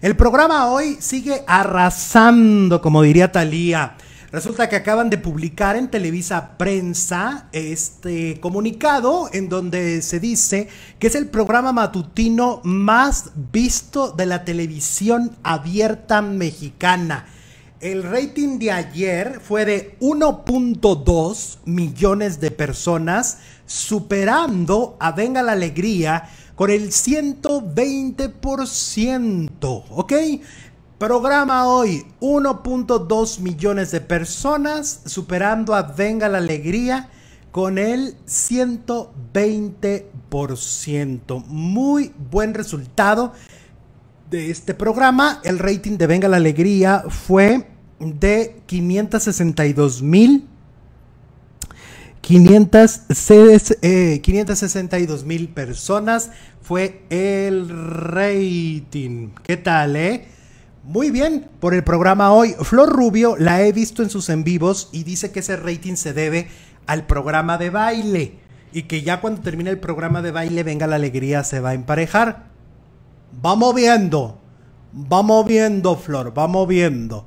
El programa hoy sigue arrasando, como diría Talía. Resulta que acaban de publicar en Televisa Prensa este comunicado en donde se dice que es el programa matutino más visto de la televisión abierta mexicana. El rating de ayer fue de 1.2 millones de personas, superando a Venga la Alegría con el 120%, ¿ok? Programa hoy 1.2 millones de personas, superando a Venga la Alegría con el 120%. Muy buen resultado de este programa. El rating de Venga la Alegría fue de 562 mil. 500, 562 eh, mil personas fue el rating. ¿Qué tal, eh? Muy bien, por el programa hoy. Flor Rubio la he visto en sus en vivos y dice que ese rating se debe al programa de baile y que ya cuando termine el programa de baile venga la alegría, se va a emparejar. Vamos viendo, vamos viendo, Flor, vamos viendo.